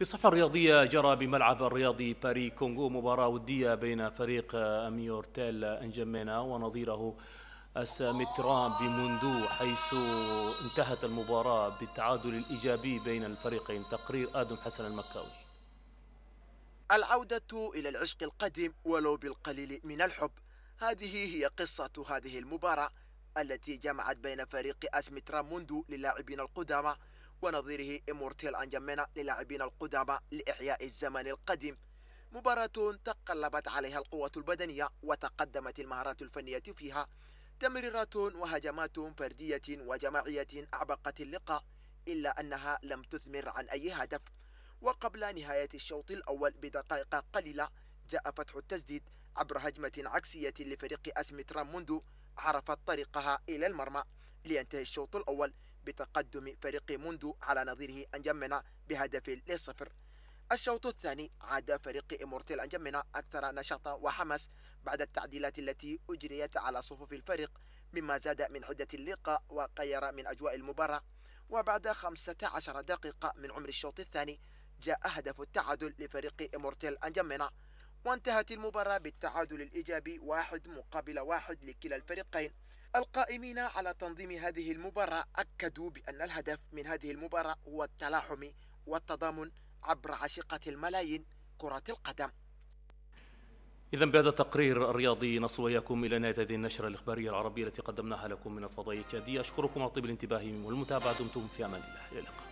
في الصفحة رياضية جرى بملعب الرياضي باري كونغو مباراة ودية بين فريق تيل أنجمينا ونظيره أسامترام بمندو حيث انتهت المباراة بالتعادل الإيجابي بين الفريقين تقرير آدم حسن المكاوي العودة إلى العشق القديم ولو بالقليل من الحب هذه هي قصة هذه المباراة التي جمعت بين فريق أسمترام موندو للاعبين القدامى ونظيره إمورتيل أنجمينا للاعبين القدامى لإحياء الزمن القديم مباراة تقلبت عليها القوة البدنية وتقدمت المهارات الفنية فيها تمريرات وهجمات فردية وجماعية أعبقت اللقاء إلا أنها لم تثمر عن أي هدف وقبل نهاية الشوط الأول بدقائق قليلة جاء فتح التسديد عبر هجمة عكسية لفريق أسمترا منذ عرفت طريقها إلى المرمى لينتهي الشوط الأول بتقدم فريق موندو على نظيره أنجمنا بهدف للصفر الشوط الثاني عاد فريق إمورتيل أنجمنا أكثر نشاطا وحماس بعد التعديلات التي أجريت على صفوف الفريق مما زاد من عدة اللقاء وغير من أجواء المباراة وبعد 15 دقيقة من عمر الشوط الثاني جاء هدف التعادل لفريق إمورتيل أنجمنا وانتهت المباراة بالتعادل الإيجابي واحد مقابل واحد لكلا الفريقين القائمين على تنظيم هذه المباراة أكدوا بأن الهدف من هذه المباراة هو التلاحم والتضامن عبر عشقة الملايين كرة القدم إذا بهذا التقرير الرياضي نصل وإياكم إلى نهاية هذه النشرة الإخبارية العربية التي قدمناها لكم من الفضائية الشادية أشكركم على طيب الانتباه والمتابعة دمتم في أمان الله إلى اللقاء